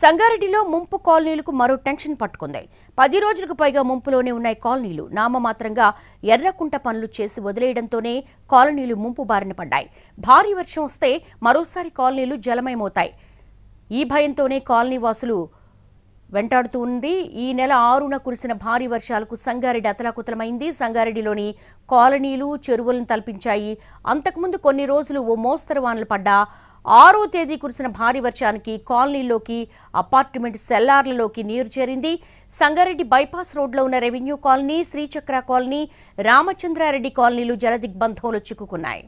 సంగారెడ్డిలో ముంపు కాలనీలకు మరో టెన్షన్ పట్టుకుంది పది రోజులకు పైగా ముంపులోనే ఉన్నాయి కాలనీలు నామమాత్రంగా ఎర్రకుంట పనులు చేసి వదిలేయడంతోనే కాలనీలు ముంపు బారిన పడ్డాయి భారీ వర్షం వస్తే మరోసారి కాలనీలు జలమయమవుతాయి ఈ భయంతోనే కాలనీ వాసులు వెంటాడుతూ ఉంది ఈ నెల ఆరున కురిసిన భారీ వర్షాలకు సంగారెడ్డి అతలాకుతలమైంది సంగారెడ్డిలోని కాలనీలు చెరువులను తలపించాయి అంతకుముందు కొన్ని రోజులు ఓ మోస్తరు వానలు పడ్డా ఆరో తేదీ కురిసిన భారీ వర్షానికి కాలనీలోకి అపార్ట్మెంట్ సెల్లార్లలోకి నీరు చేరింది సంగారెడ్డి బైపాస్ రోడ్లో ఉన్న revenue colony Srichakra colony Ramachandra Reddy కాలనీలు జలదిగ్బంధంలో చిక్కుకున్నాయి